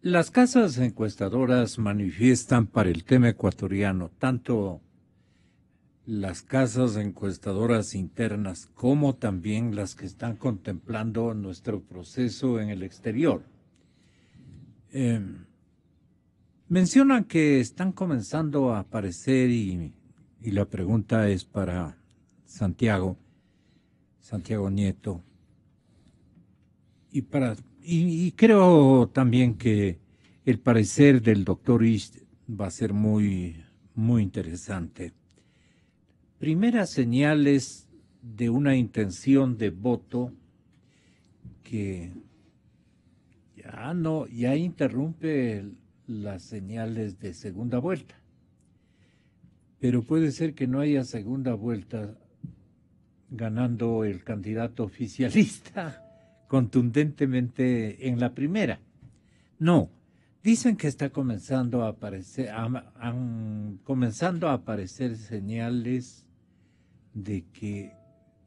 Las casas encuestadoras manifiestan para el tema ecuatoriano tanto las casas encuestadoras internas como también las que están contemplando nuestro proceso en el exterior. Em, mencionan que están comenzando a aparecer y la pregunta es para Santiago, Santiago Nieto, y para y, creo también que el parecer del doctor East va a ser muy, muy interesante. Primeras señales de una intención de voto que ya no, ya interrumpe las señales de segunda vuelta. Pero puede ser que no haya segunda vuelta ganando el candidato oficialista contundentemente en la primera. No, dicen que está comenzando a aparecer, comenzando a aparecer señales de que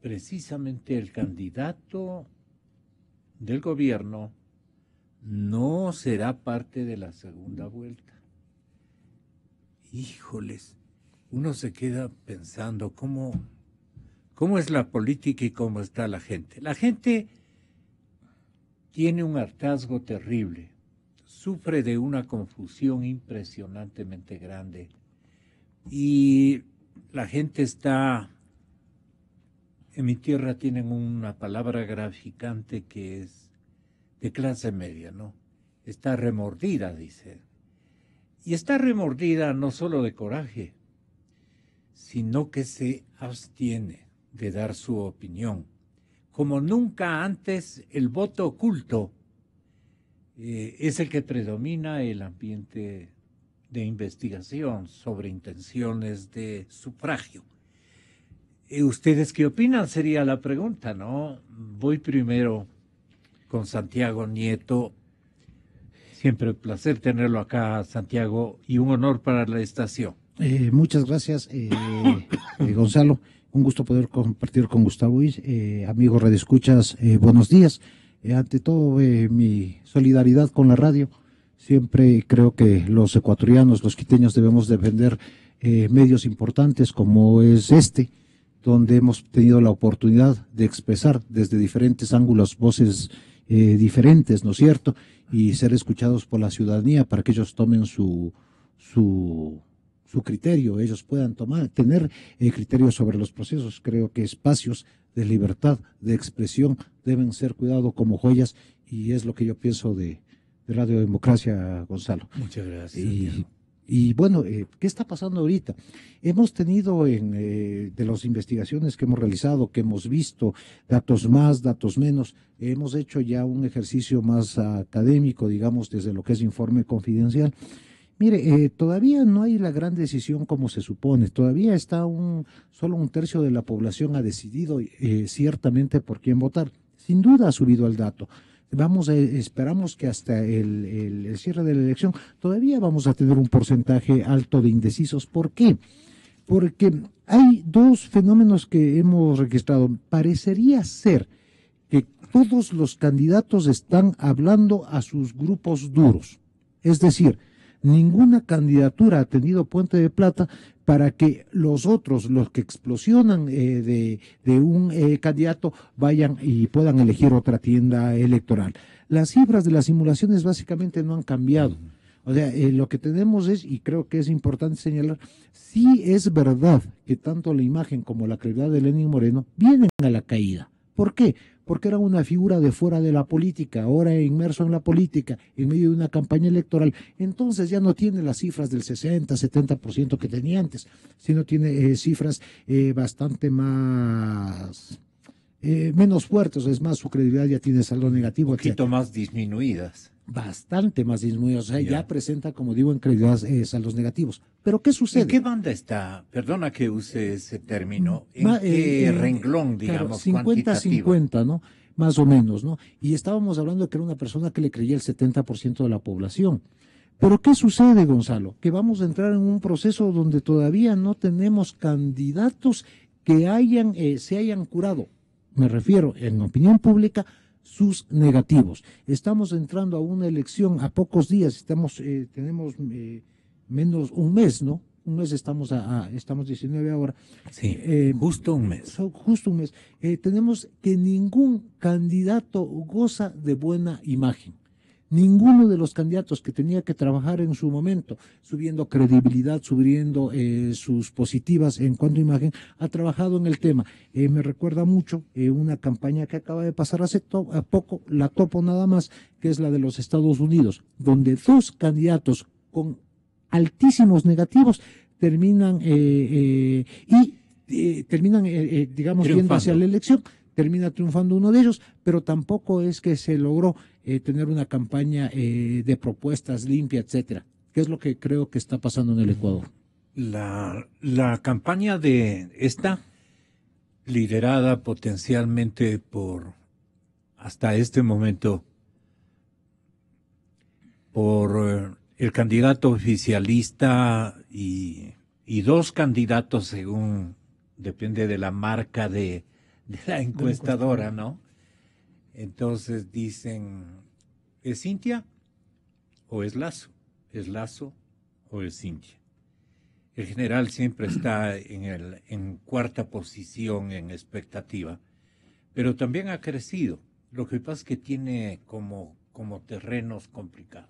precisamente el candidato del gobierno no será parte de la segunda vuelta. Híjoles, uno se queda pensando cómo, cómo es la política y cómo está la gente. La gente tiene un hartazgo terrible, sufre de una confusión impresionantemente grande y la gente está... En mi tierra tienen una palabra graficante que es de clase media, ¿no? Está remordida, dice. Y está remordida no solo de coraje, sino que se abstiene de dar su opinión como nunca antes el voto oculto eh, es el que predomina el ambiente de investigación sobre intenciones de sufragio. Eh, ¿Ustedes qué opinan? Sería la pregunta, ¿no? Voy primero con Santiago Nieto. Siempre un placer tenerlo acá, Santiago, y un honor para la estación. Eh, muchas gracias, Gonzalo. Un gusto poder compartir con Gustavo y eh, amigos redescuchas, eh, buenos días. Eh, ante todo, eh, mi solidaridad con la radio. Siempre creo que los ecuatorianos, los quiteños, debemos defender medios importantes como es este, donde hemos tenido la oportunidad de expresar desde diferentes ángulos voces diferentes, ¿no es cierto? Y ser escuchados por la ciudadanía para que ellos tomen su, su su criterio, ellos puedan tomar, tener eh, criterios sobre los procesos. Creo que espacios de libertad, de expresión, deben ser cuidados como joyas y es lo que yo pienso de, Radio Democracia, Gonzalo. Muchas gracias. Y, bueno, eh, ¿qué está pasando ahorita? Hemos tenido en, eh, de las investigaciones que hemos realizado, que hemos visto, datos más, datos menos, hemos hecho ya un ejercicio más académico, digamos, desde lo que es informe confidencial. Mire, eh, todavía no hay la gran decisión como se supone, todavía está un, solo un tercio de la población ha decidido eh, ciertamente por quién votar. Sin duda ha subido el dato. Vamos, a, eh, esperamos que hasta el, el cierre de la elección todavía vamos a tener un porcentaje alto de indecisos. ¿Por qué? Porque hay dos fenómenos que hemos registrado. Parecería ser que todos los candidatos están hablando a sus grupos duros. Es decir, ninguna candidatura ha tenido Puente de Plata para que los otros, los que explosionan eh, de, un eh, candidato, vayan y puedan elegir otra tienda electoral. Las cifras de las simulaciones básicamente no han cambiado. O sea, eh, lo que tenemos es, y creo que es importante señalar, sí es verdad que tanto la imagen como la credibilidad de Lenin Moreno vienen a la caída. ¿Por qué? porque era una figura de fuera de la política, ahora inmerso en la política, en medio de una campaña electoral, entonces ya no tiene las cifras del 60, 70% que tenía antes, sino tiene eh, cifras eh, bastante más... Eh, menos fuertes, es más, su credibilidad ya tiene saldo negativo. Un poquito más disminuidas bastante más disminuido. O sea, ya, presenta, como digo, en credibilidad eh, saldos negativos. Pero ¿qué sucede? ¿En qué banda está? Perdona que use ese término. ¿En qué eh, eh, renglón, digamos? cuantitativo? 50-50, ¿no? Más o menos, ¿no? Y estábamos hablando de que era una persona que le creía el 70% de la población. Pero ¿qué sucede, Gonzalo? Que vamos a entrar en un proceso donde todavía no tenemos candidatos que hayan, eh, se hayan curado, me refiero en opinión pública, sus negativos. Estamos entrando a una elección a pocos días, estamos, eh, tenemos eh, menos un mes, ¿no? Un mes estamos a, estamos 19 ahora. Sí, eh, justo un mes. justo un mes. tenemos que ningún candidato goza de buena imagen ninguno de los candidatos que tenía que trabajar en su momento, subiendo credibilidad, subiendo eh, sus positivas en cuanto a imagen, ha trabajado en el tema. Eh, me recuerda mucho eh, una campaña que acaba de pasar hace a poco, la topo nada más, que es la de los Estados Unidos, donde dos candidatos con altísimos negativos terminan y terminan, digamos, viendo hacia la elección termina triunfando uno de ellos, pero tampoco es que se logró eh, tener una campaña eh, de propuestas limpia, etcétera. ¿Qué es lo que creo que está pasando en el Ecuador? La, campaña de esta, liderada potencialmente por, hasta este momento, por eh, el candidato oficialista y, dos candidatos según, depende de la marca de la encuestadora, ¿no? Entonces dicen, ¿es Cintia o es Lazo? ¿Es Lazo o es Cintia? El general siempre está en, el, en cuarta posición en expectativa, pero también ha crecido. Lo que pasa es que tiene como, como terrenos complicados.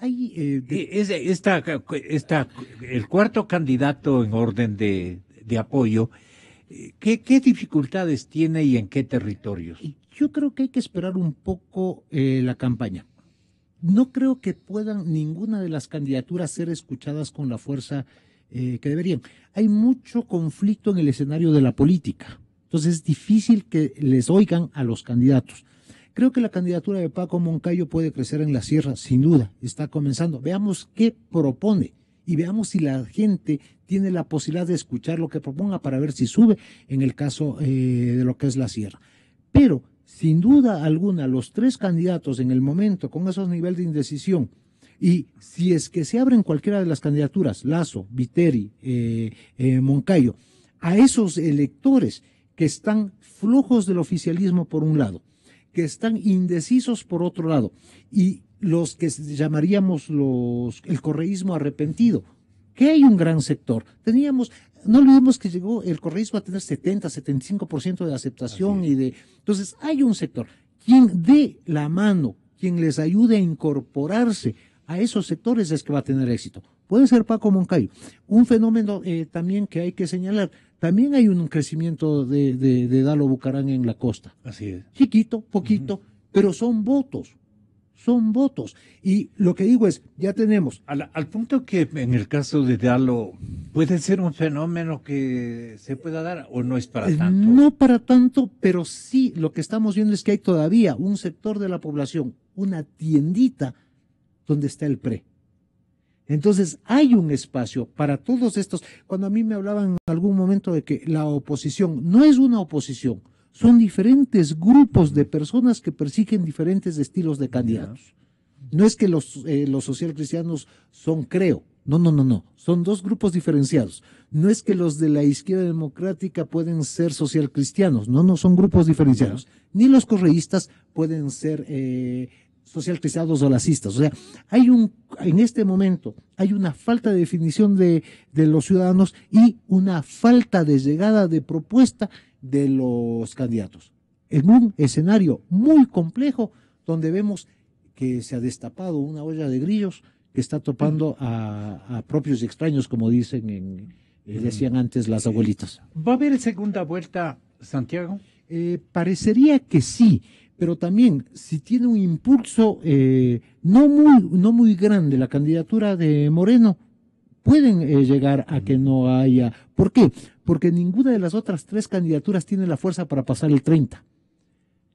Hay, eh, e, está, está, el cuarto candidato en orden de, de apoyo ¿Qué, dificultades tiene y en qué territorios? Yo creo que hay que esperar un poco eh, la campaña. No creo que puedan ninguna de las candidaturas ser escuchadas con la fuerza eh, que deberían. Hay mucho conflicto en el escenario de la política. Entonces es difícil que les oigan a los candidatos. Creo que la candidatura de Paco Moncayo puede crecer en la sierra, sin duda. Está comenzando. Veamos qué propone y veamos si la gente tiene la posibilidad de escuchar lo que proponga para ver si sube en el caso eh, de lo que es la sierra. Pero, sin duda alguna, los tres candidatos en el momento con esos niveles de indecisión, y si es que se abren cualquiera de las candidaturas, Lazo, Viteri, eh, eh, Moncayo, a esos electores que están flojos del oficialismo por un lado, que están indecisos por otro lado, y los que llamaríamos los, el correísmo arrepentido, que hay un gran sector. Teníamos, no olvidemos que llegó el correísmo a tener 70, 75% de aceptación y de... Entonces, hay un sector. Quien dé la mano, quien les ayude a incorporarse a esos sectores es que va a tener éxito. Puede ser Paco Moncayo. Un fenómeno eh, también que hay que señalar, también hay un crecimiento de, Dalo Bucarán en la costa. Así es. Chiquito, poquito, pero son votos son votos. Y lo que digo es, ya tenemos. Al, punto que en el caso de darlo puede ser un fenómeno que se pueda dar o no es para eh, tanto. No para tanto, pero sí lo que estamos viendo es que hay todavía un sector de la población, una tiendita donde está el PRE. Entonces hay un espacio para todos estos. Cuando a mí me hablaban en algún momento de que la oposición no es una oposición, son diferentes grupos de personas que persiguen diferentes estilos de candidatos. No es que los, eh, los socialcristianos son creo, no, no, no, no. Son dos grupos diferenciados. No es que los de la izquierda democrática pueden ser socialcristianos. No, no, son grupos diferenciados. Ni los correístas pueden ser eh, cristianos o lacistas. O sea, hay un, en este momento, hay una falta de definición de, de los ciudadanos y una falta de llegada de propuesta de los candidatos. En un escenario muy complejo donde vemos que se ha destapado una olla de grillos que está topando a, propios y extraños, como dicen en, eh, mm. decían antes las eh, abuelitas. ¿Va a haber segunda vuelta, Santiago? Eh, parecería que sí, pero también si tiene un impulso no, muy, no muy grande la candidatura de Moreno, pueden llegar a que no haya. ¿Por qué? porque ninguna de las otras tres candidaturas tiene la fuerza para pasar el 30.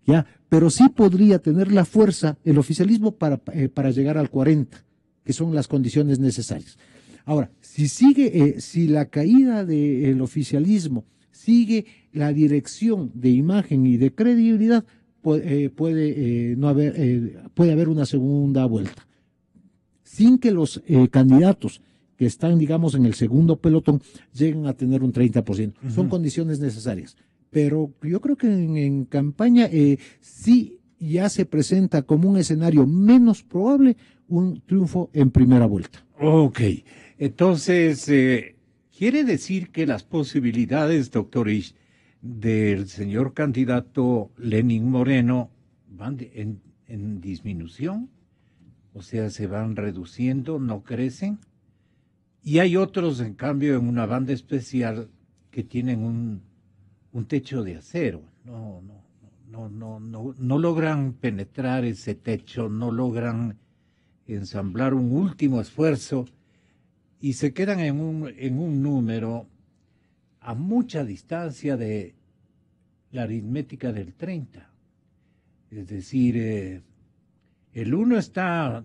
¿ya? Pero sí podría tener la fuerza, el oficialismo, para, eh, llegar al 40, que son las condiciones necesarias. Ahora, si sigue, eh, si la caída del oficialismo sigue la dirección de imagen y de credibilidad, eh, no haber, puede haber una segunda vuelta. Sin que los candidatos que están, digamos, en el segundo pelotón, llegan a tener un 30%. Son condiciones necesarias. Pero yo creo que en, campaña eh, sí ya se presenta como un escenario menos probable un triunfo en primera vuelta. Ok, entonces, eh, ¿quiere decir que las posibilidades, doctor del señor candidato Lenin Moreno van en disminución? O sea, se van reduciendo, no crecen. Y hay otros, en cambio, en una banda especial que tienen un, techo de acero. No, no, no, no, no, no logran penetrar ese techo, no logran ensamblar un último esfuerzo y se quedan en un, en un número a mucha distancia de la aritmética del 30. Es decir, eh, el 1 está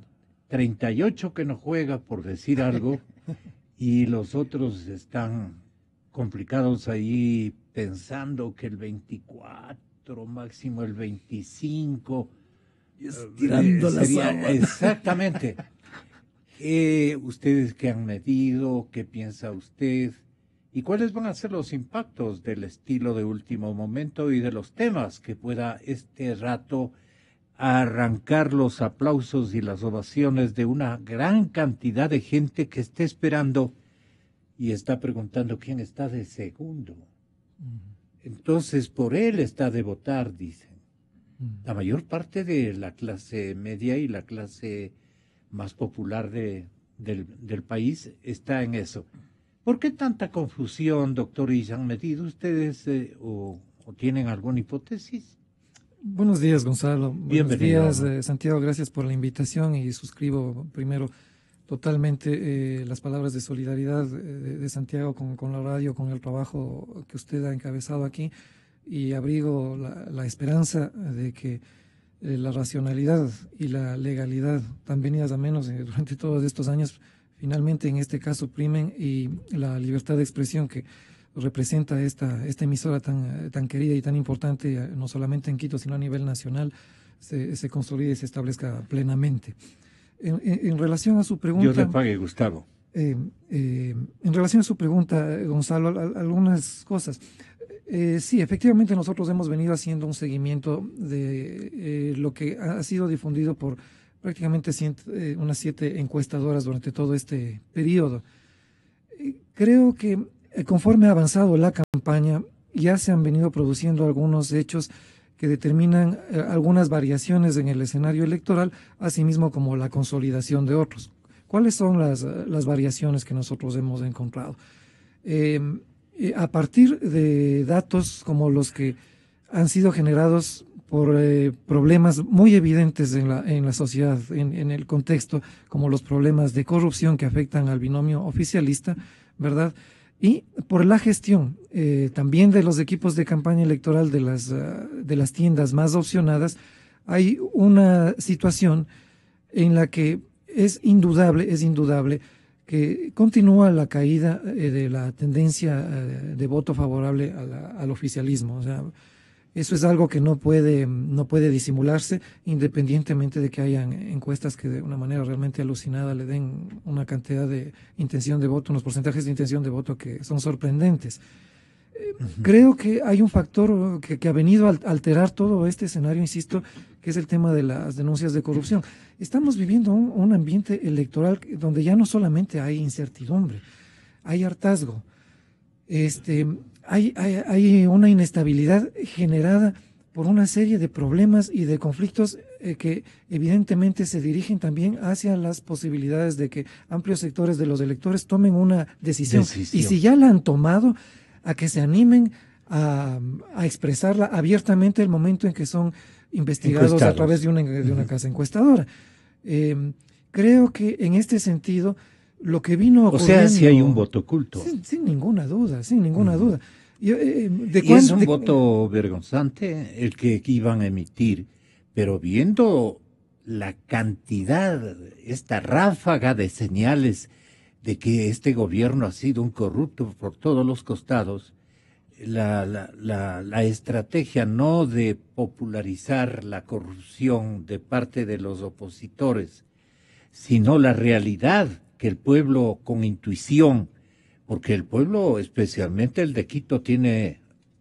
38 que no juega, por decir algo, y los otros están complicados ahí pensando que el 24, máximo el 25, estirando eh, Exactamente. ¿Ustedes qué han medido? ¿Qué piensa usted? ¿Y cuáles van a ser los impactos del estilo de último momento y de los temas que pueda este rato a arrancar los aplausos y las ovaciones de una gran cantidad de gente que está esperando y está preguntando quién está de segundo. Entonces, por él está de votar, dicen. La mayor parte de la clase media y la clase más popular del, país está en eso. ¿Por qué tanta confusión, doctor? ¿Y se han metido ustedes eh, o tienen alguna hipótesis? Buenos días, Gonzalo. Buenos días, eh, Santiago. Gracias por la invitación y suscribo primero totalmente eh, las palabras de solidaridad eh, de, Santiago con, la radio, con el trabajo que usted ha encabezado aquí y abrigo la, esperanza de que la racionalidad y la legalidad tan venidas a menos durante todos estos años finalmente en este caso primen y la libertad de expresión que representa esta, esta emisora tan, eh, tan querida y tan importante, eh, no solamente en Quito, sino a nivel nacional, se, se y se establezca plenamente. En, relación a su pregunta... Dios le pague, Gustavo. Eh, en relación a su pregunta, Gonzalo, algunas cosas. sí, efectivamente nosotros hemos venido haciendo un seguimiento de lo que ha sido difundido por prácticamente unas siete encuestadoras durante todo este periodo. Creo que eh, conforme ha avanzado la campaña, ya se han venido produciendo algunos hechos que determinan eh, algunas variaciones en el escenario electoral, así mismo como la consolidación de otros. ¿Cuáles son las, eh, variaciones que nosotros hemos encontrado? a partir de datos como los que han sido generados por problemas muy evidentes en la, sociedad, en, en, el contexto, como los problemas de corrupción que afectan al binomio oficialista, ¿verdad? y por la gestión eh, también de los equipos de campaña electoral de las, ah, de las tiendas más opcionadas, hay una situación en la que es indudable, es indudable que continúa la caída eh, de la tendencia eh, de voto favorable al oficialismo. O sea, eso es algo que no puede, no puede disimularse, independientemente de que hayan encuestas que de una manera realmente alucinada le den una cantidad de intención de voto, unos porcentajes de intención de voto que son sorprendentes. Creo que hay un factor que, ha venido a alterar todo este escenario, insisto, que es el tema de las denuncias de corrupción. Estamos viviendo un, un ambiente electoral donde ya no solamente hay incertidumbre, hay hartazgo. Este, hay, una inestabilidad generada por una serie de problemas y de conflictos eh, que evidentemente se dirigen también hacia las posibilidades de que amplios sectores de los electores tomen una decisión. Y si ya la han tomado, a que se animen a, expresarla abiertamente el momento en que son investigados a través de una, casa encuestadora. Em, creo que en este sentido lo que vino O sea, si hay un voto oculto. Sin, ninguna duda, sin ninguna mm. duda. y eh, eh, es un voto vergonzante el que, iban a emitir, pero viendo la cantidad, esta ráfaga de señales de que este gobierno ha sido un corrupto por todos los costados, la, la, la, la, estrategia no de popularizar la corrupción de parte de los opositores, sino la realidad que el pueblo con intuición, porque el pueblo, especialmente el de Quito, tiene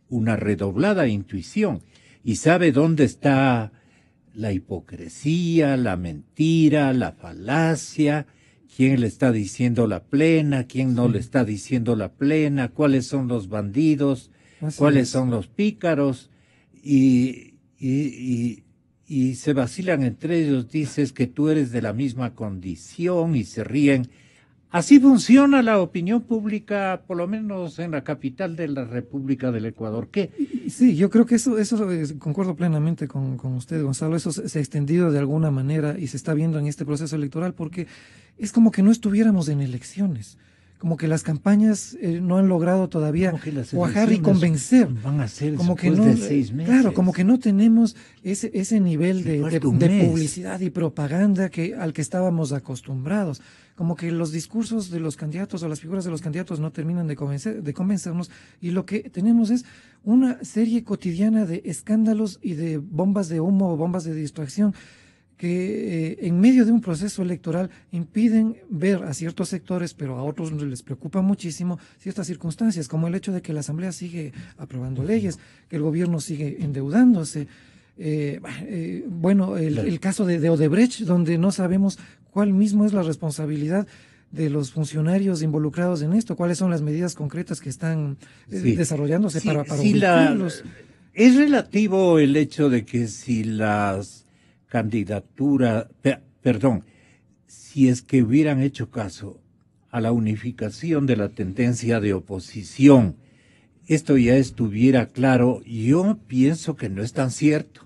una redoblada intuición y sabe dónde está la hipocresía, la mentira, la falacia, quién le está diciendo la plena, quién no le está diciendo la plena, cuáles son los bandidos, cuáles son los pícaros, y, y se vacilan entre ellos, dices que tú eres de la misma condición y se ríen. Así funciona la opinión pública, por lo menos en la capital de la República del Ecuador. ¿Qué? Sí, yo creo que eso, eso eh, concuerdo plenamente con, usted, Gonzalo. Eso se ha extendido de alguna manera y se está viendo en este proceso electoral porque es como que no estuviéramos en elecciones como que las campañas eh, no han logrado todavía bajar y convencer. Van a ser como de seis meses. Claro, como que no tenemos ese, ese nivel de, de, publicidad y propaganda que, al que estábamos acostumbrados. Como que los discursos de los candidatos o las figuras de los candidatos no terminan de, convencer, de convencernos y lo que tenemos es una serie cotidiana de escándalos y de bombas de humo o bombas de distracción que eh, en medio de un proceso electoral impiden ver a ciertos sectores, pero a otros les preocupa muchísimo ciertas circunstancias, como el hecho de que la Asamblea sigue aprobando leyes, que el gobierno sigue endeudándose. Eh, eh, bueno, el, caso de, de, Odebrecht, donde no sabemos cuál mismo es la responsabilidad de los funcionarios involucrados en esto, cuáles son las medidas concretas que están desarrollándose para, para Es relativo el hecho de que si las candidatura, perdón, si es que hubieran hecho caso a la unificación de la tendencia de oposición, esto ya estuviera claro, yo pienso que no es tan cierto.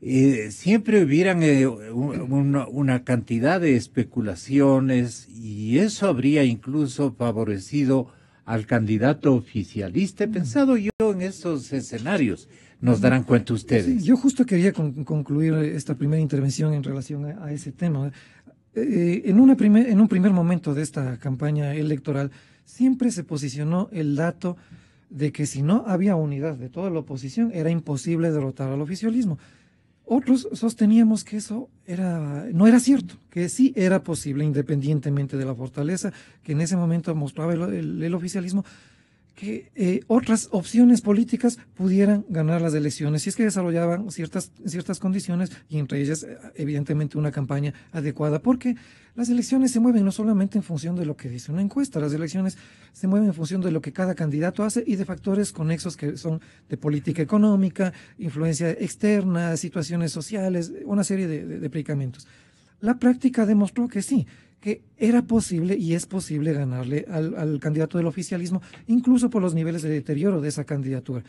Eh, siempre hubieran eh, una, una, cantidad de especulaciones y eso habría incluso favorecido al candidato oficialista. He pensado yo en esos escenarios nos darán cuenta ustedes. yo justo quería concluir esta primera intervención en relación a, ese tema. Eh, eh, en, una en un primer momento de esta campaña electoral, siempre se posicionó el dato de que si no había unidad de toda la oposición, era imposible derrotar al oficialismo. Otros sosteníamos que eso era, no era cierto, que sí era posible, independientemente de la fortaleza que en ese momento mostraba el oficialismo, que eh, otras opciones políticas pudieran ganar las elecciones, si es que desarrollaban ciertas, ciertas condiciones y entre ellas, eh, evidentemente, una campaña adecuada, porque las elecciones se mueven no solamente en función de lo que dice una encuesta, las elecciones se mueven en función de lo que cada candidato hace y de factores conexos que son de política económica, influencia externa, situaciones sociales, una serie de, de, de predicamentos. La práctica demostró que sí, que era posible y es posible ganarle al, candidato del oficialismo, incluso por los niveles de deterioro de esa candidatura.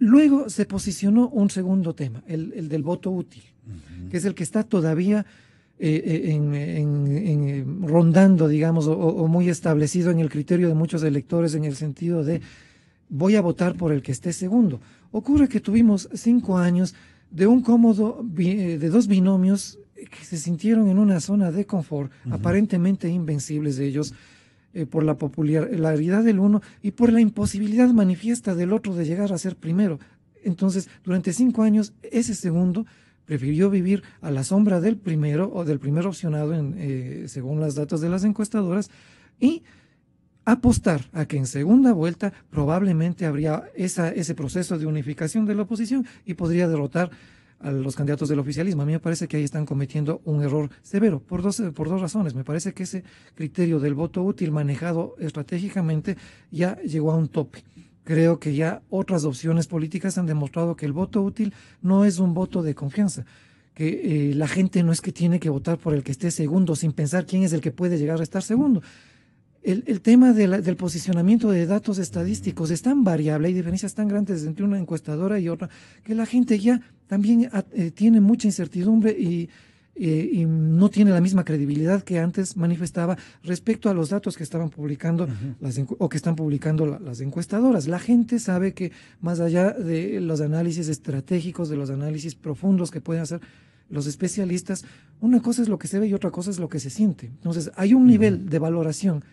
Luego se posicionó un segundo tema, el, del voto útil, que es el que está todavía eh, eh, en, eh, rondando, digamos, o, o, muy establecido en el criterio de muchos electores en el sentido de voy a votar por el que esté segundo. Ocurre que tuvimos cinco años de un cómodo, de dos binomios que se sintieron en una zona de confort, aparentemente invencibles de ellos, eh, por la popularidad del uno y por la imposibilidad manifiesta del otro de llegar a ser primero. Entonces, durante cinco años, ese segundo prefirió vivir a la sombra del primero o del primer opcionado, en, eh, según las datos de las encuestadoras, y apostar a que en segunda vuelta probablemente habría esa, ese proceso de unificación de la oposición y podría derrotar a los candidatos del oficialismo. A mí me parece que ahí están cometiendo un error severo por dos, por dos razones. Me parece que ese criterio del voto útil manejado estratégicamente ya llegó a un tope. Creo que ya otras opciones políticas han demostrado que el voto útil no es un voto de confianza que eh, la gente no es que tiene que votar por el que esté segundo sin pensar quién es el que puede llegar a estar segundo, el, tema de del posicionamiento de datos estadísticos es tan variable, y diferencias tan grandes entre una encuestadora y otra, que la gente ya también eh, tiene mucha incertidumbre y, eh, y no tiene la misma credibilidad que antes manifestaba respecto a los datos que estaban publicando las o que están publicando las encuestadoras. La gente sabe que más allá de los análisis estratégicos, de los análisis profundos que pueden hacer los especialistas, una cosa es lo que se ve y otra cosa es lo que se siente. Entonces, hay un nivel de valoración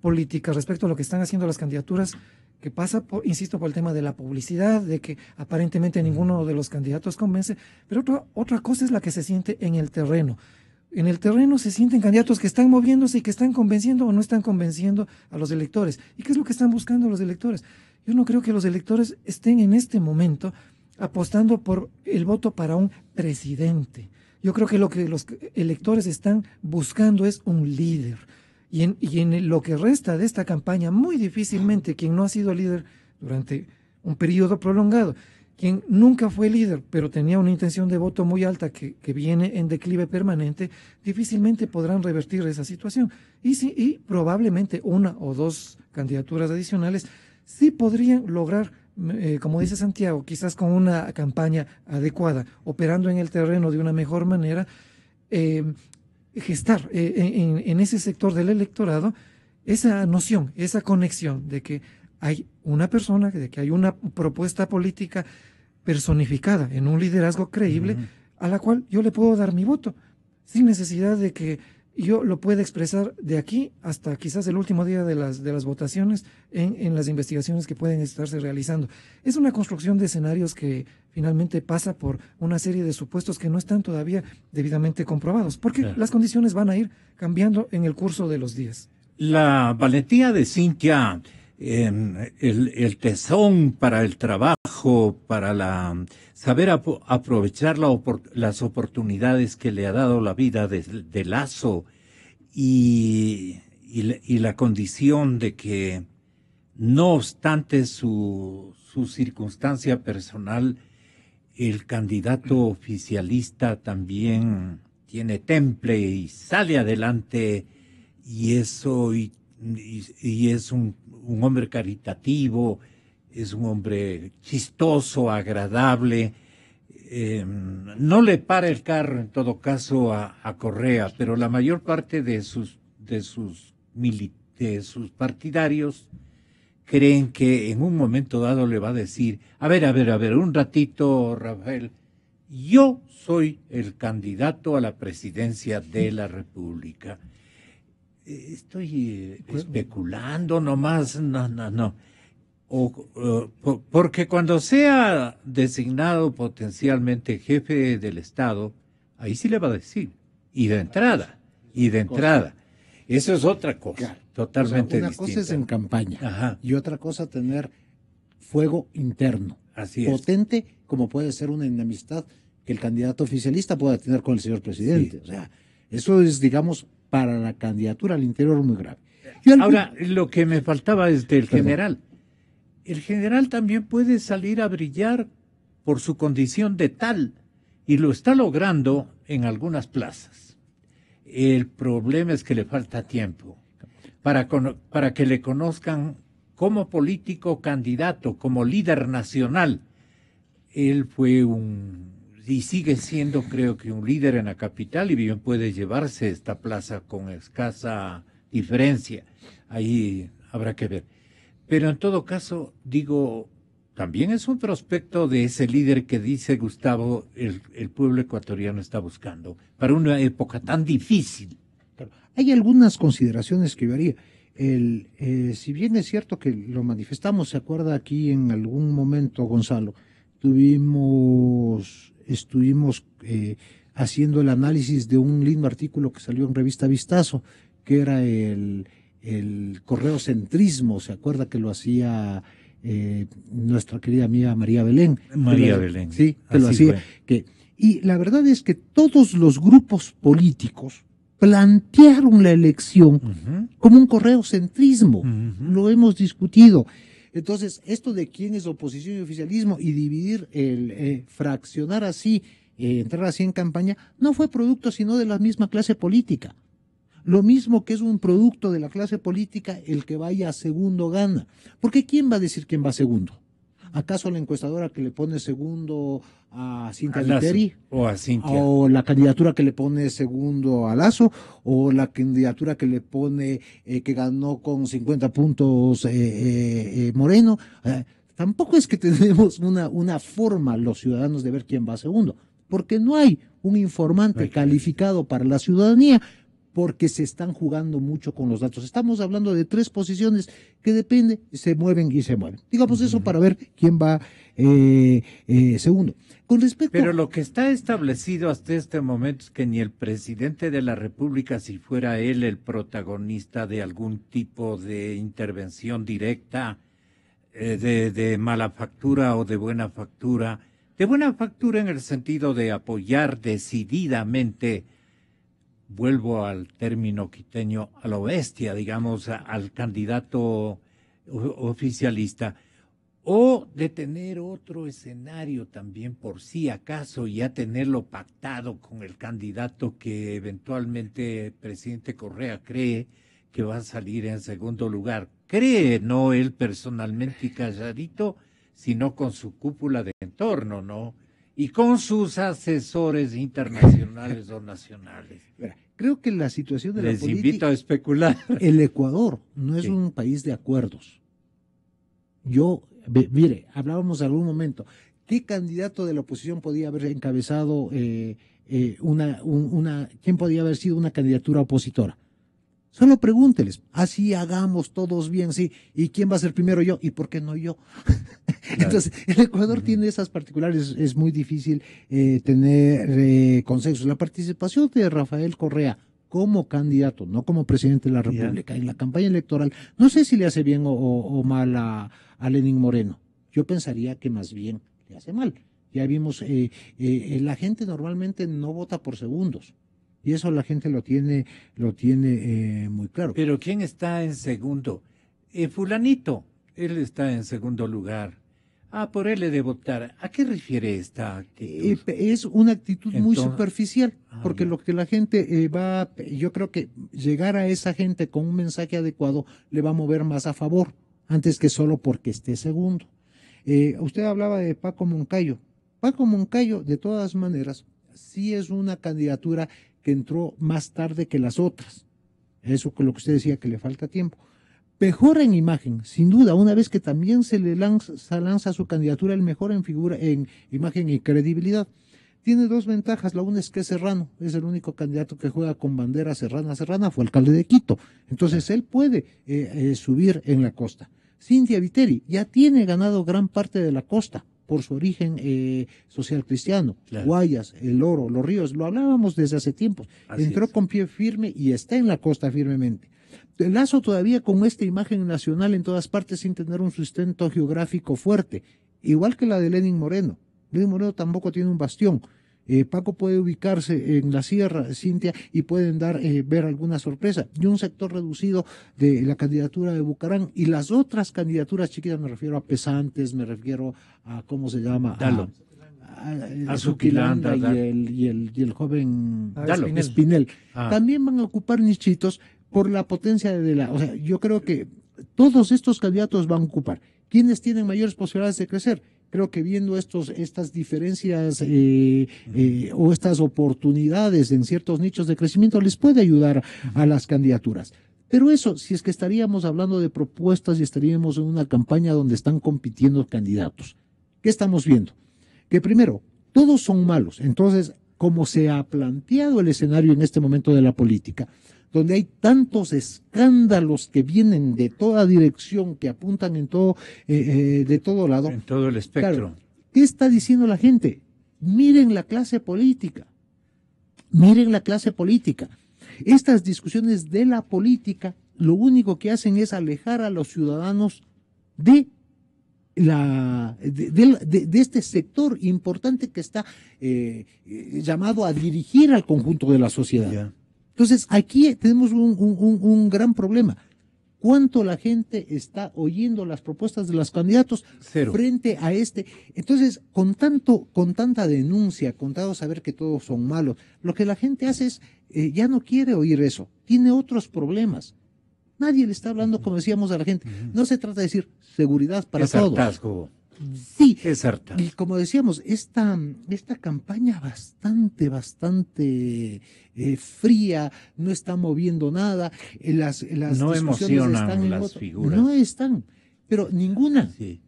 política respecto a lo que están haciendo las candidaturas que pasa, insisto, por el tema de la publicidad, de que aparentemente ninguno de los candidatos convence, pero otra, otra cosa es la que se siente en el terreno. En el terreno se sienten candidatos que están moviéndose y que están convenciendo o no están convenciendo a los electores. ¿Y qué es lo que están buscando los electores? Yo no creo que los electores estén en este momento apostando por el voto para un presidente. Yo creo que lo que los electores están buscando es un líder y en, lo que resta de esta campaña, muy difícilmente quien no ha sido líder durante un periodo prolongado, quien nunca fue líder, pero tenía una intención de voto muy alta que, viene en declive permanente, difícilmente podrán revertir esa situación. Y, sí, y probablemente una o dos candidaturas adicionales sí podrían lograr, eh, como dice Santiago, quizás con una campaña adecuada, operando en el terreno de una mejor manera, eh, gestar eh, en, ese sector del electorado esa noción, esa conexión de que hay una persona, de que hay una propuesta política personificada en un liderazgo creíble a la cual yo le puedo dar mi voto, sin necesidad de que yo lo pueda expresar de aquí hasta quizás el último día de las, de las votaciones en las investigaciones que pueden estarse realizando. Es una construcción de escenarios que finalmente pasa por una serie de supuestos que no están todavía debidamente comprobados, porque las condiciones van a ir cambiando en el curso de los días. La valentía de Cintia, em, el, tesón para el trabajo, para la saber aprovechar las oportunidades que le ha dado la vida de, Lazo y, la, condición de que no obstante su, su circunstancia personal, el candidato oficialista también tiene temple y sale adelante y eso y, es un, hombre caritativo, es un hombre chistoso, agradable. Em, no le para el carro en todo caso a, a Correa, pero la mayor parte de sus de sus, de sus partidarios creen que en un momento dado le va a decir, a ver, a ver, a ver, un ratito, Rafael, yo soy el candidato a la presidencia de la República. Eh, estoy eh, especulando nomás, no, no, no. porque cuando sea designado potencialmente jefe del Estado, ahí sí le va a decir, y de entrada, y de entrada. Eso es otra cosa, totalmente una cosa es en campaña y otra cosa tener fuego interno. Así es. Potente como puede ser una enemistad que el candidato oficialista pueda tener con el señor presidente. O sea, eso es, digamos, para la candidatura al interior muy grave. Ahora, lo que me faltaba es del general. El general también puede salir a brillar por su condición de tal y lo está logrando en algunas plazas. El problema es que le falta tiempo para, para que le conozcan como político candidato, como líder nacional. Él fue un, y sigue siendo creo que un líder en la capital y bien puede llevarse esta plaza con escasa diferencia. Ahí habrá que ver. Pero en todo caso, digo, también es un prospecto de ese líder que dice Gustavo, el, pueblo ecuatoriano está buscando para una época tan difícil. Hay algunas consideraciones que yo haría. Eh, si bien es cierto que lo manifestamos, se acuerda aquí en algún momento, Gonzalo, tuvimos, estuvimos eh, haciendo el análisis de un lindo artículo que salió en revista Vistazo, que era el, el correo centrismo, se acuerda que lo hacía eh, nuestra querida amiga María Belén. María Belén. Sí, te lo hacía. y la verdad es que todos los grupos políticos plantearon la elección como un correo centrismo Lo hemos discutido. Entonces, esto de quién es oposición y oficialismo y dividir, el, eh, fraccionar así, eh, entrar así en campaña, no fue producto sino de la misma clase política. Lo mismo que es un producto de la clase política el que vaya a segundo gana. Porque ¿quién va a decir quién va segundo? ¿Acaso la encuestadora que le pone segundo a Cintia Viteri? O a la candidatura que le pone segundo a Lazo, o la candidatura que le pone eh, que ganó con 50 puntos eh, eh, Moreno. tampoco es que tenemos una, una forma los ciudadanos de ver quién va segundo, porque no hay un informante calificado para la ciudadanía, porque se están jugando mucho con los datos. Estamos hablando de tres posiciones que depende, se mueven y se mueven. Digamos eso para ver quién va eh, eh, segundo. Con respecto Pero lo que está establecido hasta este momento es que ni el presidente de la República, si fuera él el protagonista de algún tipo de intervención directa, eh, de, de mala factura o de buena factura, de buena factura en el sentido de apoyar decididamente vuelvo al término quiteño, a la bestia, digamos, al candidato oficialista, o de tener otro escenario también por si sí, acaso ya tenerlo pactado con el candidato que eventualmente el presidente Correa cree que va a salir en segundo lugar. Cree, no él personalmente y calladito, sino con su cúpula de entorno, ¿no? y con sus asesores internacionales o nacionales. Creo que la situación de la política... invito a especular. El Ecuador no es un país de acuerdos. Yo, mire, hablábamos en algún momento, ¿qué candidato de la oposición podía haber encabezado eh, eh, una, una... ¿Quién podía haber sido una candidatura opositora? Solo pregúnteles, así hagamos todos bien, sí. ¿Y quién va a ser primero yo? ¿Y por qué no yo? Entonces, el Ecuador tiene esas particulares, es muy difícil eh, tener eh, consenso. La participación de Rafael Correa como candidato, no como presidente de la República, en la campaña electoral, no sé si le hace bien o, mal a, Lenin Lenín Moreno. Yo pensaría que más bien le hace mal. Ya vimos, eh, la gente normalmente no vota por segundos. Y eso la gente lo tiene, lo tiene eh, muy claro. Pero ¿quién está en segundo? Eh, fulanito, él está en segundo lugar. Ah, por él le de votar. ¿A qué refiere esta actitud? Eh, es una actitud muy superficial, ah, porque lo que la gente va, yo creo que llegar a esa gente con un mensaje adecuado le va a mover más a favor, antes que solo porque esté segundo. usted hablaba de Paco Moncayo. Paco Moncayo, de todas maneras, sí es una candidatura entró más tarde que las otras. Eso es lo que usted decía que le falta tiempo. Mejor en imagen, sin duda, una vez que también se le lanza, lanza su candidatura el mejor en figura, en imagen y credibilidad. Tiene dos ventajas. La una es que serrano, es el único candidato que juega con bandera serrana. Serrana fue alcalde de Quito. Entonces él puede eh, eh, subir en la costa. Cintia Viteri ya tiene ganado gran parte de la costa por su origen eh, social cristiano, Guayas, el oro, los ríos, lo hablábamos desde hace tiempo. Entró con pie firme y está en la costa firmemente. Lazo todavía con esta imagen nacional en todas partes sin tener un sustento geográfico fuerte, igual que la de Lenin Moreno. Lenin Moreno tampoco tiene un bastión. Eh, Paco puede ubicarse en la sierra, Cintia, y pueden dar eh, ver alguna sorpresa. Y un sector reducido de la candidatura de Bucarán y las otras candidaturas chiquitas, me refiero a Pesantes, me refiero a, ¿cómo se llama? Dalo. A, y el, y, el, joven Spinel. Ah, Espinel. Ah. También van a ocupar nichitos por la potencia de la... O sea, yo creo que todos estos candidatos van a ocupar. ¿Quiénes tienen mayores posibilidades de crecer? Creo que viendo estos, estas diferencias eh, eh, o estas oportunidades en ciertos nichos de crecimiento les puede ayudar a las candidaturas. Pero eso, si es que estaríamos hablando de propuestas y estaríamos en una campaña donde están compitiendo candidatos. ¿Qué estamos viendo? Que primero, todos son malos. Entonces, como se ha planteado el escenario en este momento de la política, donde hay tantos escándalos que vienen de toda dirección, que apuntan en todo, eh, eh, de todo lado. En todo el espectro. ¿Qué está diciendo la gente? Miren la clase política. Miren la clase política. Estas discusiones de la política lo único que hacen es alejar a los ciudadanos de la, de, este sector importante que está eh, llamado a dirigir al conjunto de la sociedad. Entonces, aquí tenemos un, gran problema. ¿Cuánto la gente está oyendo las propuestas de los candidatos frente a este? Entonces, con tanto, con tanta denuncia, con tanto saber que todos son malos, lo que la gente hace es, eh, ya no quiere oír eso, tiene otros problemas. Nadie le está hablando, como decíamos, a la gente. No se trata de decir seguridad para es todos. Sí. Es Y como decíamos, esta, esta campaña bastante, bastante eh, fría, no está moviendo nada, eh, las, las no emocionan están las figuras. No están, pero ninguna. Sí.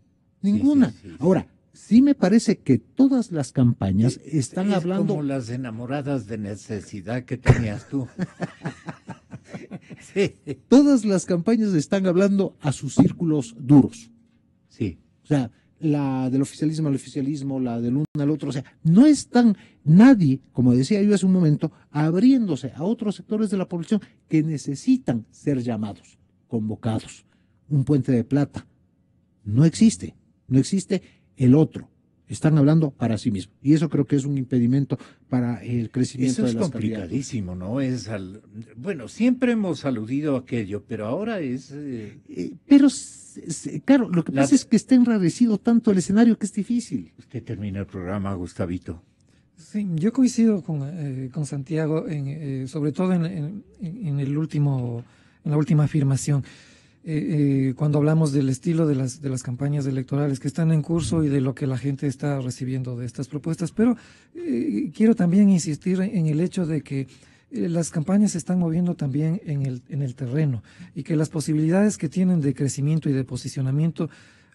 Ninguna. Ahora, sí me parece que todas las campañas están hablando. Como las enamoradas de necesidad que tenías tú. Todas las campañas están hablando a sus círculos duros. Sí. O sea, la del oficialismo al oficialismo, la del uno al otro. O sea, no están nadie, como decía yo hace un momento, abriéndose a otros sectores de la población que necesitan ser llamados, convocados. Un puente de plata. No existe. No existe el otro. Están hablando para sí mismos. Y eso creo que es un impedimento para el crecimiento eso es complicadísimo, ¿no? Es Bueno, siempre hemos aludido a aquello, pero ahora es. Eh, eh, pero Claro, lo que pasa es que está enrarecido tanto el escenario que es difícil. Usted termina el programa, Gustavito. Sí, yo coincido con, eh, Santiago, eh, sobre todo en, el último, en la última afirmación. Eh, cuando hablamos del estilo de las, de las campañas electorales que están en curso y de lo que la gente está recibiendo de estas propuestas, pero quiero también insistir en el hecho de que eh, las campañas se están moviendo también en el, en el terreno y que las posibilidades que tienen de crecimiento y de posicionamiento,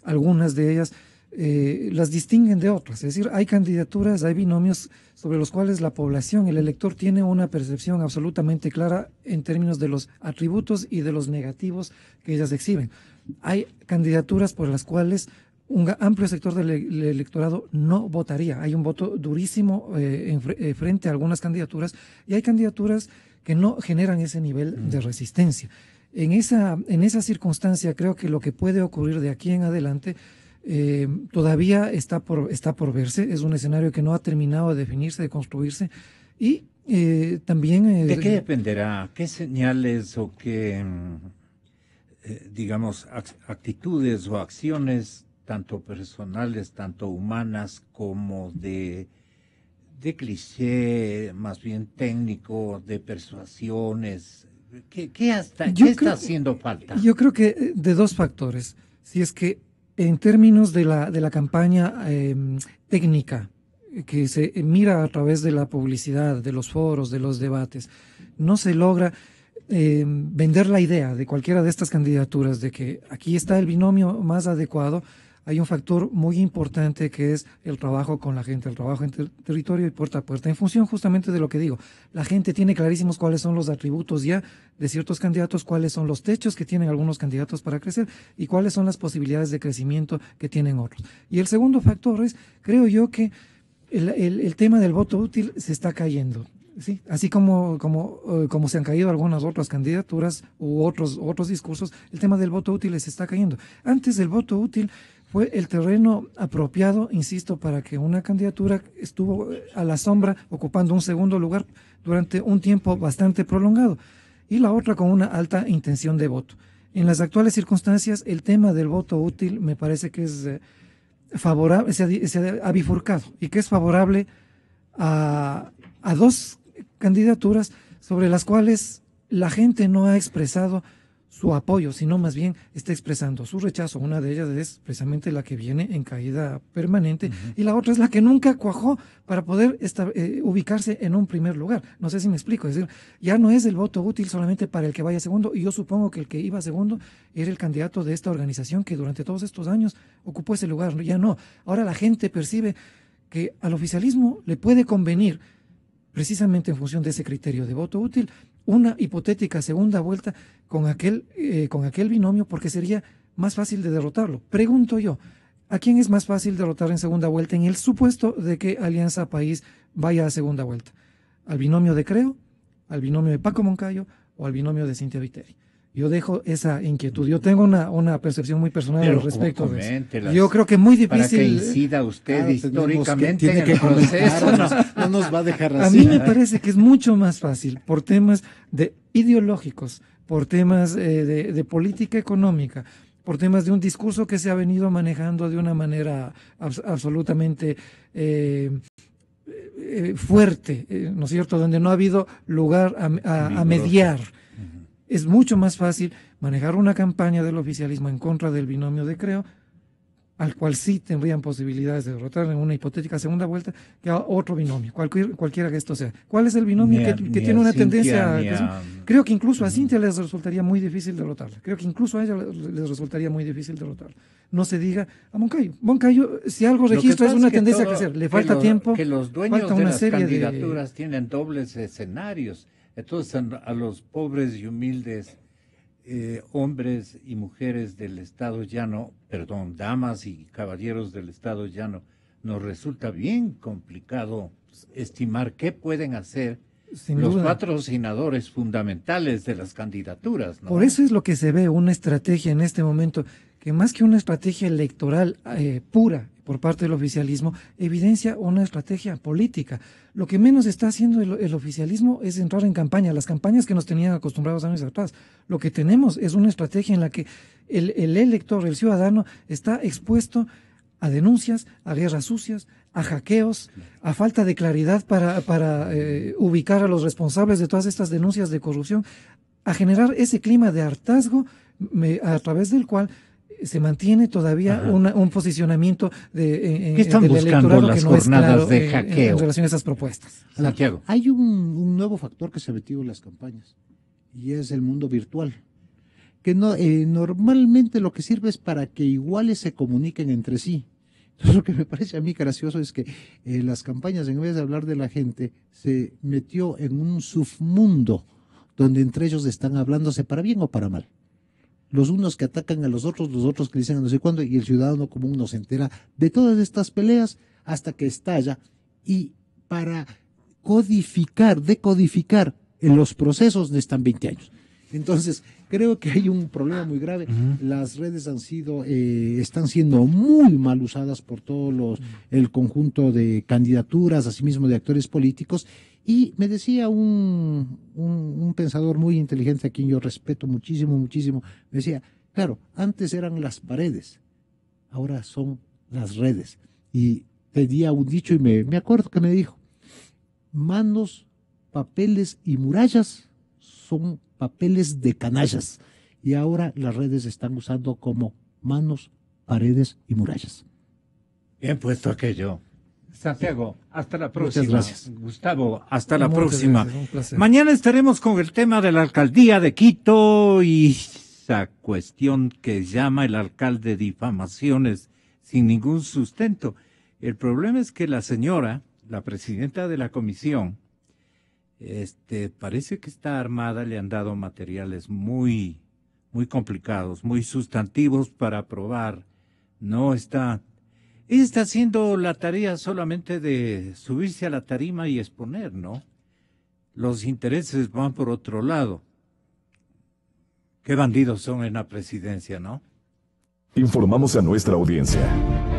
algunas de ellas, eh, las distinguen de otras. Es decir, hay candidaturas, hay binomios sobre los cuales la población, el elector, tiene una percepción absolutamente clara en términos de los atributos y de los negativos que ellas exhiben. Hay candidaturas por las cuales un amplio sector e-, del electorado no votaría. Hay un voto durísimo eh, eh, frente a algunas candidaturas y hay candidaturas que no generan ese nivel de resistencia. En esa, en esa circunstancia creo que lo que puede ocurrir de aquí en adelante eh, todavía está por, está por verse. Es un escenario que no ha terminado de definirse, de construirse y también... ¿De qué dependerá? ¿Qué señales o qué, mm, digamos, actitudes o acciones tanto personales, tanto humanas como de, de cliché, más bien técnico, de persuasiones. ¿Qué, hasta, está haciendo falta? Yo creo que eh, de dos factores. Si es que en términos de la, de la campaña em, técnica, que se mira a través de la publicidad, de los foros, de los debates, no se logra em, vender la idea de cualquiera de estas candidaturas de que aquí está el binomio más adecuado hay un factor muy importante que es el trabajo con la gente, el trabajo en territorio y puerta a puerta, en función justamente de lo que digo. La gente tiene clarísimos cuáles son los atributos ya de ciertos candidatos, cuáles son los techos que tienen algunos candidatos para crecer y cuáles son las posibilidades de crecimiento que tienen otros. Y el segundo factor es, creo yo que el, tema del voto útil se está cayendo. Sí, así como, como, eh, como se han caído algunas otras candidaturas u otros, otros discursos, el tema del voto útil se está cayendo. Antes del voto útil fue el terreno apropiado, insisto, para que una candidatura estuvo eh, a la sombra ocupando un segundo lugar durante un tiempo bastante prolongado y la otra con una alta intención de voto. En las actuales circunstancias, el tema del voto útil me parece que es eh, favorable, se, ha, bifurcado y que es favorable a dos candidaturas sobre las cuales la gente no ha expresado su apoyo, sino más bien está expresando su rechazo. Una de ellas es precisamente la que viene en caída permanente y la otra es la que nunca cuajó para poder eh, ubicarse en un primer lugar. No sé si me explico, es decir, ya no es el voto útil solamente para el que vaya segundo y yo supongo que el que iba segundo era el candidato de esta organización que durante todos estos años ocupó ese lugar, ya no. Ahora la gente percibe que al oficialismo le puede convenir precisamente en función de ese criterio de voto útil, una hipotética segunda vuelta con aquel, eh, con aquel binomio porque sería más fácil de derrotarlo. Pregunto yo, ¿a quién es más fácil derrotar en segunda vuelta en el supuesto de que Alianza País vaya a segunda vuelta? ¿Al binomio de Creo? ¿Al binomio de Paco Moncayo? ¿O al binomio de Cintia Viteri? Yo dejo esa inquietud. Yo tengo una, percepción muy personal al respecto. yo creo que es muy difícil. Para que ¿eh? incida usted pues, históricamente el proceso. No, nos va a dejar así. A mí me parece que es mucho más fácil por temas de ideológicos, por temas eh, de, política económica, por temas de un discurso que se ha venido manejando de una manera absolutamente eh, fuerte, ¿no es cierto?, donde no ha habido lugar a mediar. Es mucho más fácil manejar una campaña del oficialismo en contra del binomio de Creo, al cual sí tendrían posibilidades de derrotar en una hipotética segunda vuelta, que a otro binomio, cualquier, cualquiera que esto sea. ¿Cuál es el binomio que, tiene una tendencia? A, creo que incluso a Cintia les resultaría muy difícil derrotarla. Creo que incluso a ella les resultaría muy difícil derrotar. No se diga a Moncayo. Moncayo, si algo registra, es una tendencia a crecer. Le falta tiempo. Que los dueños de las candidaturas tienen dobles escenarios entonces a los pobres y humildes eh, hombres y mujeres del Estado llano, perdón, damas y caballeros del Estado llano, nos resulta bien complicado estimar qué pueden hacer los patrocinadores fundamentales de las candidaturas. Por eso es lo que se ve, una estrategia en este momento que más que una estrategia electoral eh, pura por parte del oficialismo, evidencia una estrategia política. Lo que menos está haciendo el, oficialismo es entrar en campaña, las campañas que nos tenían acostumbrados años atrás. Lo que tenemos es una estrategia en la que el, elector, el ciudadano, está expuesto a denuncias, a guerras sucias, a hackeos, a falta de claridad para, eh, ubicar a los responsables de todas estas denuncias de corrupción, a generar ese clima de hartazgo a través del cual se mantiene todavía un posicionamiento de, eh, eh, están buscando las que no jornadas claro eh, en, relación a esas propuestas. Hay un, nuevo factor que se ha metido en las campañas y es el mundo virtual, que no, normalmente lo que sirve es para que iguales se comuniquen entre sí. Entonces, lo que me parece a mí gracioso es que las campañas, en vez de hablar de la gente, se metió en un submundo donde entre ellos están hablándose para bien o para mal los unos que atacan a los otros, los otros que dicen a no sé cuándo, y el ciudadano común no se entera de todas estas peleas hasta que estalla. Y para codificar, decodificar en los procesos necesitan 20 años. Entonces, creo que hay un problema muy grave. Las redes han sido, eh, están siendo muy mal usadas por todo los, el conjunto de candidaturas, asimismo de actores políticos, y me decía un, pensador muy inteligente a quien yo respeto muchísimo, muchísimo, me decía, claro, antes eran las paredes, ahora son las redes. Y tenía un dicho y me, me acuerdo que me dijo, manos, papeles y murallas son papeles de canallas. Y ahora las redes están usando como manos, paredes y murallas. Bien puesto aquello. Santiago, hasta la próxima. gracias. Gustavo, hasta la próxima. Mañana estaremos con el tema de la alcaldía de Quito y esa cuestión que llama el alcalde difamaciones sin ningún sustento. El problema es que la señora, la presidenta de la comisión, este, parece que está armada, le han dado materiales muy, muy complicados, muy sustantivos para probar. No está está haciendo la tarea solamente de subirse a la tarima y exponer, ¿no? Los intereses van por otro lado. Qué bandidos son en la presidencia, ¿no? Informamos a nuestra audiencia.